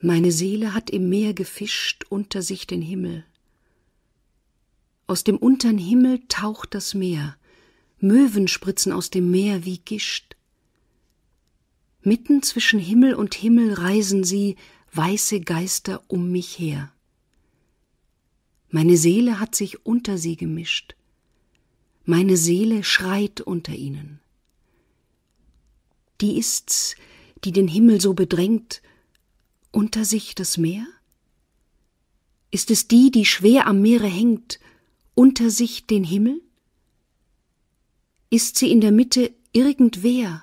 Meine Seele hat im Meer gefischt unter sich den Himmel. Aus dem untern Himmel taucht das Meer, Möwen spritzen aus dem Meer wie Gischt. Mitten zwischen Himmel und Himmel reisen sie, weiße Geister um mich her. Meine Seele hat sich unter sie gemischt, meine Seele schreit unter ihnen. Die ist's, die den Himmel so bedrängt, unter sich das Meer? Ist es die, die schwer am Meere hängt, unter sich den Himmel? Ist sie in der Mitte irgendwer,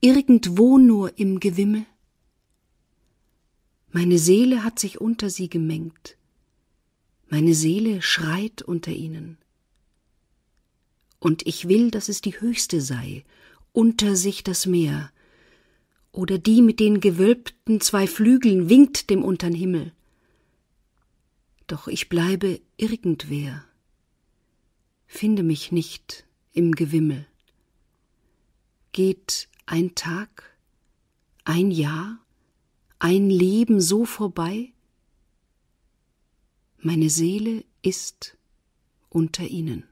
irgendwo nur im Gewimmel? Meine Seele hat sich unter sie gemengt, meine Seele schreit unter ihnen. Und ich will, dass es die höchste sei, unter sich das Meer, oder die mit den gewölbten zwei Flügeln winkt dem untern Himmel. Doch ich bleibe irgendwer, finde mich nicht im Gewimmel. Geht ein Tag, ein Jahr, ein Leben so vorbei? Meine Seele ist unter ihnen.